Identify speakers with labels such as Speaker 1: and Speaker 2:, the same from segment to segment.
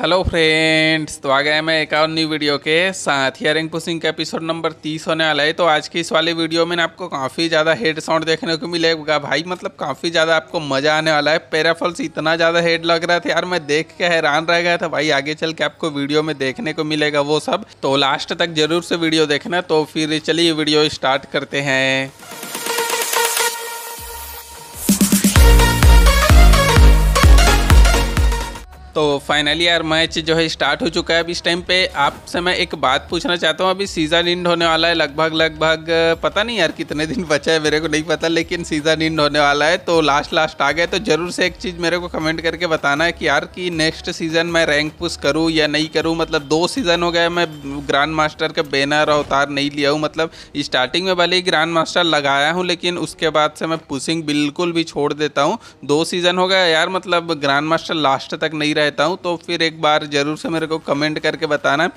Speaker 1: hello friends तो आ गया मैं एक और न्यू वीडियो के साथ हियरिंग पुशिंग का एपिसोड नंबर तीस होने वाला है तो आज की इस वाले वीडियो में आपको काफ़ी ज़्यादा हेड साउंड देखने को मिलेगा भाई मतलब काफ़ी ज़्यादा आपको मज़ा आने वाला है पैराफॉल्स इतना ज़्यादा हेड लग रहा था यार मैं देख के हैरान रह गया था भाई आगे चल के आपको वीडियो में देखने को मिलेगा वो सब तो लास्ट तक जरूर से वीडियो देखना तो फिर चलिए वीडियो स्टार्ट करते हैं तो फाइनली यार मैच जो है स्टार्ट हो चुका है अब इस टाइम पे आपसे मैं एक बात पूछना चाहता हूँ अभी सीज़न इंड होने वाला है लगभग लगभग पता नहीं यार कितने दिन बचा है मेरे को नहीं पता लेकिन सीज़न इंड होने वाला है तो लास्ट लास्ट आ गया तो ज़रूर से एक चीज़ मेरे को कमेंट करके बताना है कि यार कि नेक्स्ट सीज़न मैं रैंक पुश करूँ या नहीं करूँ मतलब दो सीज़न हो गया मैं ग्रांड मास्टर का बैनर और अवतार नहीं लिया हूँ मतलब स्टार्टिंग में भले ही ग्रांड मास्टर लगाया हूँ लेकिन उसके बाद से मैं पुशिंग बिल्कुल भी छोड़ देता हूँ दो सीज़न हो गया यार मतलब ग्रांड मास्टर लास्ट तक नहीं रहता हूँ तो फिर एक बार ज़रूर से मेरे को कमेंट करके बताना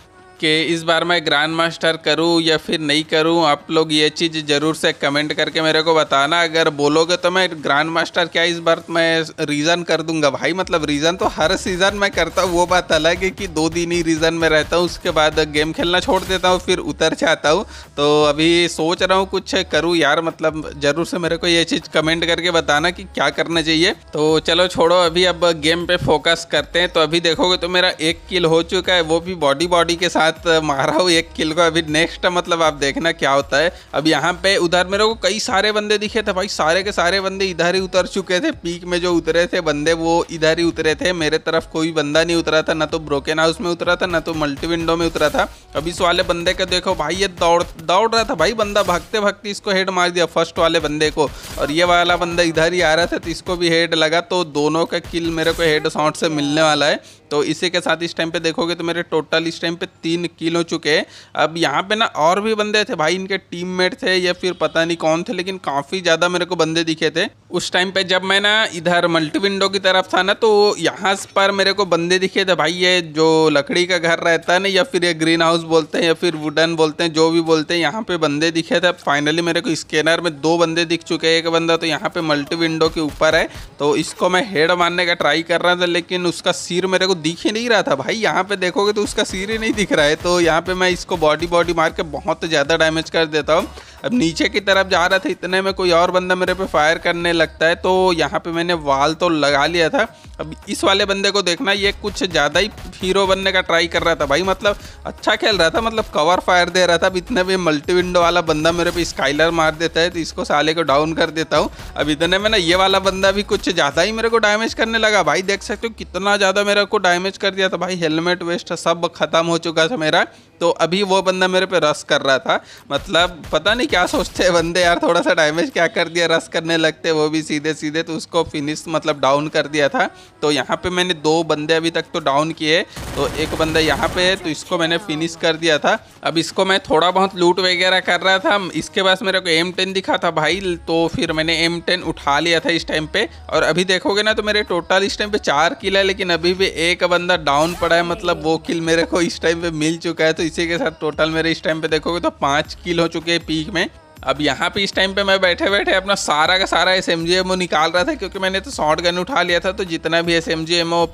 Speaker 1: कि इस बार मैं ग्रैंड मास्टर करूँ या फिर नहीं करूँ आप लोग ये चीज़ ज़रूर से कमेंट करके मेरे को बताना अगर बोलोगे तो मैं ग्रैंड मास्टर क्या इस बार मैं रीज़न कर दूंगा भाई मतलब रीज़न तो हर सीज़न मैं करता हूँ वो बात अलग है कि दो दिन ही रीज़न में रहता हूँ उसके बाद गेम खेलना छोड़ देता हूँ फिर उतर जाता हूँ तो अभी सोच रहा हूँ कुछ करूँ यार मतलब ज़रूर से मेरे को ये चीज़ कमेंट करके बताना कि क्या करना चाहिए तो चलो छोड़ो अभी अब गेम पर फोकस करते हैं तो अभी देखोगे तो मेरा एक किल हो चुका है वो भी बॉडी बॉडी के साथ साथ मारा हूँ एक किल को अभी नेक्स्ट मतलब आप देखना क्या होता है अब यहाँ पे उधर मेरे को कई सारे बंदे दिखे थे भाई सारे के सारे बंदे इधर ही उतर चुके थे पीक में जो उतरे थे बंदे वो इधर ही उतरे थे मेरे तरफ कोई बंदा नहीं उतरा था ना तो ब्रोकन हाउस में उतरा था ना तो मल्टी विंडो में उतरा था अब इस वाले बंदे का देखो भाई ये दौड़ दौड़ रहा था भाई बंदा भागते भागते इसको हेड मार दिया फर्स्ट वाले बंदे को और ये वाला बंदा इधर ही आ रहा था तो इसको भी हेड लगा तो दोनों का किल मेरे को हेड साउंड से मिलने वाला है तो इसी के साथ इस टाइम पे देखोगे तो मेरे टोटल इस टाइम पे तीन तीन किल हो चुके अब यहाँ पे ना और भी बंदे थे भाई इनके टीममेट थे या फिर पता नहीं कौन थे लेकिन काफ़ी ज़्यादा मेरे को बंदे दिखे थे उस टाइम पे जब मैं ना इधर मल्टी विंडो की तरफ था ना तो यहाँ पर मेरे को बंदे दिखे थे भाई ये जो लकड़ी का घर रहता है ना या फिर ये ग्रीन हाउस बोलते हैं या फिर वुडन बोलते हैं जो भी बोलते हैं यहाँ पे बंदे दिखे थे फाइनली मेरे को स्कैनर में दो बंदे दिख चुके हैं एक बंदा तो यहाँ पे मल्टी विंडो के ऊपर है तो इसको मैं हेड मारने का ट्राई कर रहा था लेकिन उसका सिर मेरे को दिख ही नहीं रहा था भाई यहाँ पे देखोगे तो उसका सिर ही नहीं दिख रहा रहा है तो यहाँ पे मैं इसको बॉडी बॉडी मार के बहुत ज़्यादा डैमेज कर देता हूँ अब नीचे की तरफ जा रहा था इतने में कोई और बंदा मेरे पे फायर करने लगता है तो यहाँ पे मैंने वाल तो लगा लिया था अब इस वाले बंदे को देखना ये कुछ ज़्यादा ही हीरो बनने का ट्राई कर रहा था भाई मतलब अच्छा खेल रहा था मतलब कवर फायर दे रहा था अब इतने भी मल्टी विंडो वाला बंदा मेरे पे स्काइलर मार देता है तो इसको साले को डाउन कर देता हूँ अब इतने में ना ये वाला बंदा भी कुछ ज़्यादा ही मेरे को डैमेज करने लगा भाई देख सकते हो कितना ज़्यादा मेरे को डैमेज कर दिया था भाई हेलमेट वेस्ट सब ख़त्म हो चुका था मेरा तो अभी वो बंदा मेरे पे रस कर रहा था मतलब पता नहीं क्या सोचते हैं बंदे यार थोड़ा सा डैमेज क्या कर दिया रस करने लगते वो भी सीधे सीधे तो उसको फिनिश मतलब डाउन कर दिया था तो यहाँ पे मैंने दो बंदे अभी तक तो डाउन किए तो एक बंदा यहाँ पे है तो इसको मैंने फिनिश कर दिया था अब इसको मैं थोड़ा बहुत लूट वगैरह कर रहा था इसके पास मेरे को एम टेन दिखा था भाई तो फिर मैंने एम टेन उठा लिया था इस टाइम पे और अभी देखोगे ना तो मेरे टोटल इस टाइम पे चार किल है लेकिन अभी भी एक बंदा डाउन पड़ा है मतलब वो किल मेरे को इस टाइम पे मिल चुका है तो इसी के साथ टोटल मेरे इस टाइम पे देखोगे तो पाँच किल हो चुके हैं पीक में अब यहाँ पे इस टाइम पे मैं बैठे बैठे अपना सारा का सारा एस एम निकाल रहा था क्योंकि मैंने तो शॉर्ट गन उठा लिया था तो जितना भी एस एम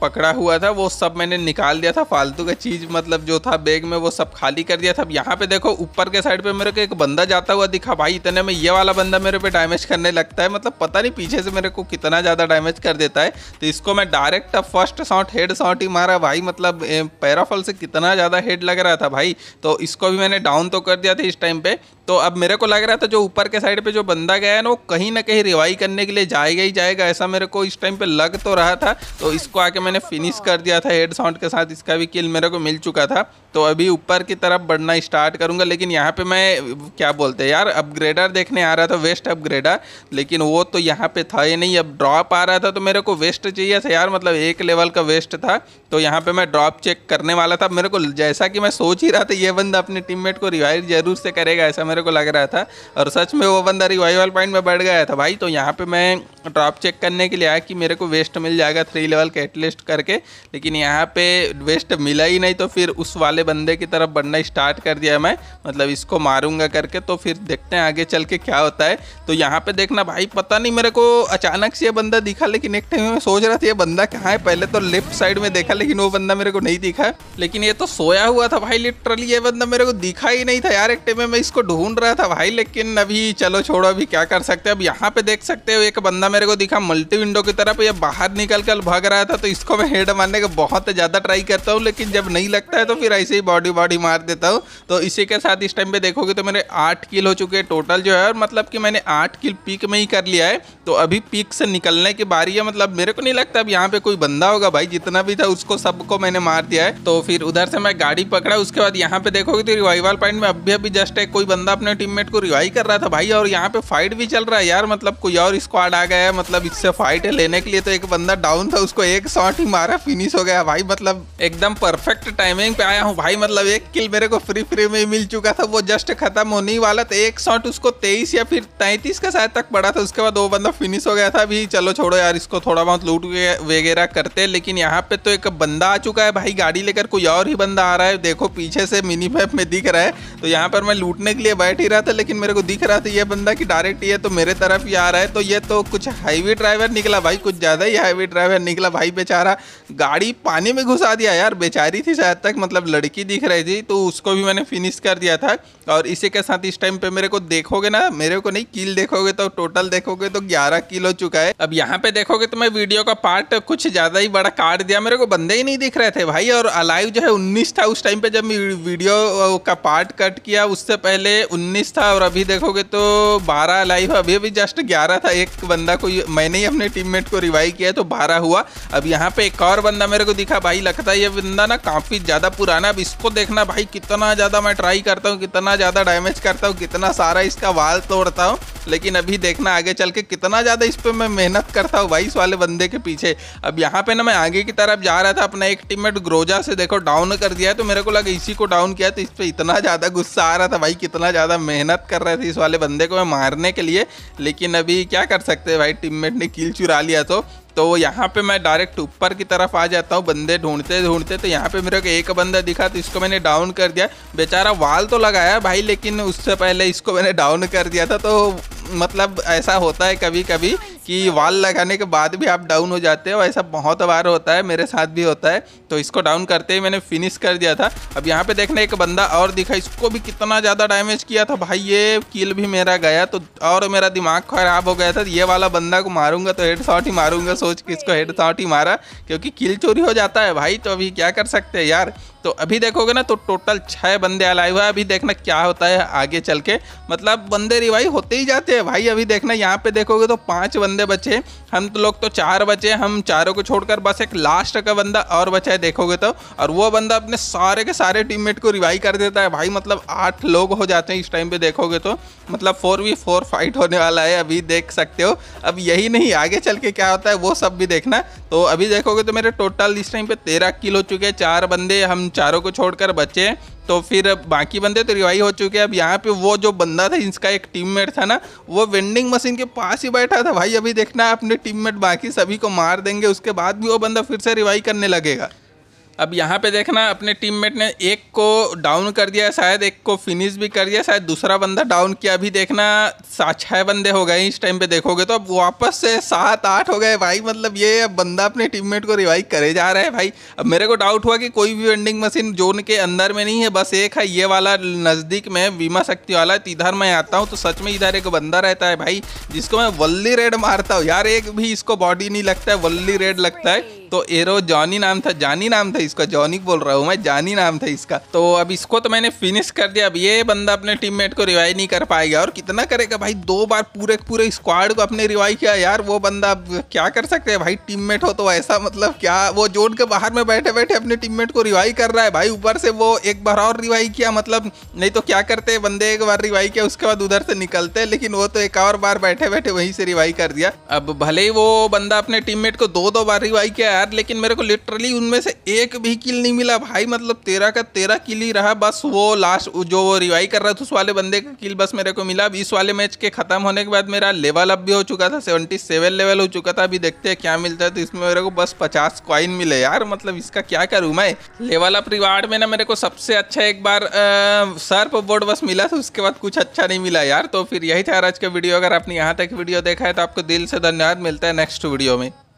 Speaker 1: पकड़ा हुआ था वो सब मैंने निकाल दिया था फालतू का चीज़ मतलब जो था बैग में वो सब खाली कर दिया था अब यहाँ पे देखो ऊपर के साइड पे मेरे को एक बंदा जाता हुआ दिखा भाई इतने में ये वाला बंदा मेरे पे डैमेज करने लगता है मतलब पता नहीं पीछे से मेरे को कितना ज़्यादा डैमेज कर देता है तो इसको मैं डायरेक्ट अब फर्स्ट शॉट हेड शॉट ही मारा भाई मतलब पैराफॉल से कितना ज़्यादा हेड लग रहा था भाई तो इसको भी मैंने डाउन तो कर दिया था इस टाइम पे तो अब मेरे को लग रहा था जो ऊपर के साइड पे जो बंदा गया है ना वो कहीं ना कहीं रिवाई करने के लिए जाएगा ही जाएगा ऐसा मेरे को इस टाइम पे लग तो रहा था तो इसको आके मैंने फिनिश कर दिया था हेड साउंड के साथ इसका भी किल मेरे को मिल चुका था तो अभी ऊपर की तरफ बढ़ना स्टार्ट करूँगा लेकिन यहाँ पर मैं क्या बोलते हैं यार अपग्रेडर देखने आ रहा था वेस्ट अपग्रेडर लेकिन वो तो यहाँ पर था ही नहीं अब ड्रॉप आ रहा था तो मेरे को वेस्ट चाहिए था यार मतलब एक लेवल का वेस्ट था तो यहाँ पर मैं ड्रॉप चेक करने वाला था मेरे को जैसा कि मैं सोच ही रहा था ये बंदा अपने टीम को रिवाइव जरूर से करेगा ऐसा मेरे को लग रहा था और सच में वो बंदा रिवाइवल पॉइंट में बैठ गया था भाई तो यहाँ पे मैं ड्रॉप चेक करने के लिए आया कि मेरे को वेस्ट मिल जाएगा थ्री लेवल कैटलिस्ट करके लेकिन यहाँ पे वेस्ट मिला ही नहीं तो फिर उस वाले बंदे की तरफ बढ़ना स्टार्ट कर दिया मैं मतलब इसको मारूंगा करके तो फिर देखते हैं आगे चल के क्या होता है तो यहाँ पे देखना भाई पता नहीं मेरे को अचानक से ये बंदा दिखा लेकिन एक टाइम में सोच रहा था ये बंदा कहाँ है पहले तो लेफ्ट साइड में देखा लेकिन वो बंदा मेरे को नहीं दिखा लेकिन ये तो सोया हुआ था भाई लिटरली ये बंदा मेरे को दिखा ही नहीं था यार एक टाइम में मैं इसको ढूंढ रहा था भाई लेकिन लेकिन अभी चलो छोड़ो अभी क्या कर सकते हैं अब यहाँ पे देख सकते हो एक बंदा मेरे को दिखा मल्टी विंडो की तरफ ये बाहर निकल कर भाग रहा था तो इसको मैं हेड मारने का बहुत ज़्यादा ट्राई करता हूँ लेकिन जब नहीं लगता है तो फिर ऐसे ही बॉडी बॉडी मार देता हूँ तो इसी के साथ इस टाइम पर देखोगे तो मेरे आठ किल हो चुके हैं टोटल जो है और मतलब कि मैंने आठ किल पीक में ही कर लिया है तो अभी पीक से निकलने की बारी है मतलब मेरे को नहीं लगता अब यहाँ पर कोई बंदा होगा भाई जितना भी था उसको सबको मैंने मार दिया है तो फिर उधर से मैं गाड़ी पकड़ा उसके बाद यहाँ पर देखोगे तो रिवाइवल पॉइंट में अभी अभी जस्ट है कोई बंदा अपने टीममेट को रिवाइव एंजॉय कर रहा था भाई और यहाँ पे फाइट भी चल रहा है यार मतलब कोई और स्क्वाड आ गया है मतलब इससे फाइट लेने के लिए तो एक बंदा डाउन था उसको एक शॉट ही मारा फिनिश हो गया भाई मतलब एकदम परफेक्ट टाइमिंग पे आया हूँ भाई मतलब एक किल मेरे को फ्री फ्री में मिल चुका था वो जस्ट खत्म होने वाला था एक शॉट उसको तेईस या फिर तैतीस का शायद तक पड़ा था उसके बाद वो बंदा फिनिश हो गया था अभी चलो छोड़ो यार इसको थोड़ा बहुत लूट वगैरह करते लेकिन यहाँ पे तो एक बंदा आ चुका है भाई गाड़ी लेकर कोई और ही बंदा आ रहा है देखो पीछे से मिनी मैप में दिख रहा है तो यहाँ पर मैं लूटने के लिए बैठ ही रहा था लेकिन मेरे को दिख रहा था ये बंदा कि डायरेक्ट ये तो मेरे तरफ ही आ रहा है तो ये तो कुछ हाईवे ड्राइवर निकला भाई कुछ ज़्यादा ही हाईवे ड्राइवर निकला भाई बेचारा गाड़ी पानी में घुसा दिया यार बेचारी थी शायद तक मतलब लड़की दिख रही थी तो उसको भी मैंने फिनिश कर दिया था और इसी के साथ इस टाइम पर मेरे को देखोगे ना मेरे को नहीं कील देखोगे तो टोटल देखोगे तो ग्यारह किल हो चुका है अब यहाँ पे देखोगे तो मैं वीडियो का पार्ट कुछ ज़्यादा ही बड़ा काट दिया मेरे को बंदे ही नहीं दिख रहे थे भाई और अलाइव जो है उन्नीस था उस टाइम पर जब वीडियो का पार्ट कट किया उससे पहले उन्नीस था और अभी अभी देखोगे तो 12 लाइव अभी अभी जस्ट 11 था एक बंदा को मैंने ही अपने टीममेट को रिवाइव किया तो 12 हुआ अब यहाँ पे एक और बंदा मेरे को दिखा भाई लगता है ये बंदा ना काफ़ी ज़्यादा पुराना अब इसको देखना भाई कितना ज़्यादा मैं ट्राई करता हूँ कितना ज़्यादा डैमेज करता हूँ कितना सारा इसका वाल तोड़ता हूँ लेकिन अभी देखना आगे चल के कितना ज़्यादा इस पर मैं मेहनत करता हूँ भाई इस वाले बंदे के पीछे अब यहाँ पे ना मैं आगे की तरफ जा रहा था अपना एक टीममेट ग्रोजा से देखो डाउन कर दिया तो मेरे को लगा इसी को डाउन किया तो इस पर इतना ज़्यादा गुस्सा आ रहा था भाई कितना ज़्यादा मेहनत कर रहा रहे थे इस वाले बंदे को मारने के लिए लेकिन अभी क्या कर सकते भाई टीममेट ने किल चुरा लिया तो तो यहाँ पे मैं डायरेक्ट ऊपर की तरफ आ जाता हूँ बंदे ढूंढते ढूंढते तो यहाँ पे मेरे को एक बंदा दिखा तो इसको मैंने डाउन कर दिया बेचारा वाल तो लगाया भाई लेकिन उससे पहले इसको मैंने डाउन कर दिया था तो मतलब ऐसा होता है कभी कभी कि वाल लगाने के बाद भी आप डाउन हो जाते हो ऐसा बहुत बार होता है मेरे साथ भी होता है तो इसको डाउन करते ही मैंने फिनिश कर दिया था अब यहाँ पे देखना एक बंदा और दिखा इसको भी कितना ज़्यादा डैमेज किया था भाई ये किल भी मेरा गया तो और मेरा दिमाग ख़राब हो गया था ये वाला बंदा को मारूंगा तो हेड ही मारूंगा सोच के इसको हेड ही मारा क्योंकि किल चोरी हो जाता है भाई तो अभी क्या कर सकते हैं यार तो अभी देखोगे ना तो टोटल छः बंदे अलाइव है अभी देखना क्या होता है आगे चल के मतलब बंदे रिवाइव होते ही जाते हैं भाई अभी देखना यहाँ पे देखोगे तो पांच बंदे बचे हम तो लोग तो चार बचे हम चारों को छोड़कर बस एक लास्ट का बंदा और बचा है देखोगे तो और वो बंदा अपने सारे के सारे टीम को रिवाइव कर देता है भाई मतलब आठ लोग हो जाते हैं इस टाइम पर देखोगे तो मतलब फोर वी फोर फाइट होने वाला है अभी देख सकते हो अब यही नहीं आगे चल के क्या होता है वो सब भी देखना तो अभी देखोगे तो मेरे टोटल इस टाइम पर तेरह किल हो चुके हैं चार बंदे हम चारों को छोड़कर बचे तो फिर बाकी बंदे तो रिवाइव हो चुके हैं अब यहाँ पे वो जो बंदा था इसका एक टीममेट था ना वो वेंडिंग मशीन के पास ही बैठा था भाई अभी देखना है अपने टीममेट बाकी सभी को मार देंगे उसके बाद भी वो बंदा फिर से रिवाइव करने लगेगा अब यहाँ पे देखना अपने टीममेट ने एक को डाउन कर दिया शायद एक को फिनिश भी कर दिया शायद दूसरा बंदा डाउन किया अभी देखना सात छः बंदे हो गए इस टाइम पे देखोगे तो अब वापस से सात आठ हो गए भाई मतलब ये अब बंदा अपने टीममेट को रिवाइव करे जा रहा है भाई अब मेरे को डाउट हुआ कि कोई भी वेंडिंग मशीन जोन के अंदर में नहीं है बस एक है ये वाला नज़दीक में बीमा शक्ति वाला तो इधर मैं आता हूँ तो सच में इधर एक बंदा रहता है भाई जिसको मैं वल्ली रेड मारता हूँ यार एक भी इसको बॉडी नहीं लगता है वल्ली रेड लगता है तो एरो जॉनी नाम था जानी नाम था इसका जॉनी बोल रहा हूँ मैं जानी नाम था इसका तो अब इसको तो मैंने फिनिश कर दिया अब ये बंदा अपने टीममेट को रिवाइव नहीं कर पाएगा और कितना करेगा भाई दो बार पूरे पूरे स्क्वाड को अपने रिवाइव किया यार वो बंदा क्या कर सकते हैं भाई टीममेट हो तो ऐसा मतलब क्या वो जोड़ के बाहर में बैठे बैठे अपने टीममेट को रिवाइव कर रहा है भाई ऊपर से वो एक बार और रिवाइव किया मतलब नहीं तो क्या करते बंदे एक बार रिवाइव किया उसके बाद उधर से निकलते लेकिन वो तो एक और बार बैठे बैठे वहीं से रिवाइव कर दिया अब भले ही वो बंदा अपने टीममेट को दो दो बार रिवाइव किया यार लेकिन मेरे को लिटरली उनमें से एक भी किल नहीं मिला भाई मतलब तेरह का तेरह किल ही रहा बस वो लास्ट जो वो रिवाई कर रहा था उस वाले बंदे का किल बस मेरे को मिला इस वाले मैच के ख़त्म होने के बाद मेरा लेवल अप भी हो चुका था सेवेंटी सेवन लेवल हो चुका था अभी देखते हैं क्या मिलता है तो इसमें मेरे को बस पचास कॉइन मिले यार मतलब इसका क्या करूँ मैं लेवल अप रिवार्ड में ना मेरे को सबसे अच्छा एक बार आ, सर्प बोर्ड बस मिला था उसके बाद कुछ अच्छा नहीं मिला यार तो फिर यही था आज का वीडियो अगर आपने यहाँ तक वीडियो देखा है तो आपको दिल से धन्यवाद मिलता है नेक्स्ट वीडियो में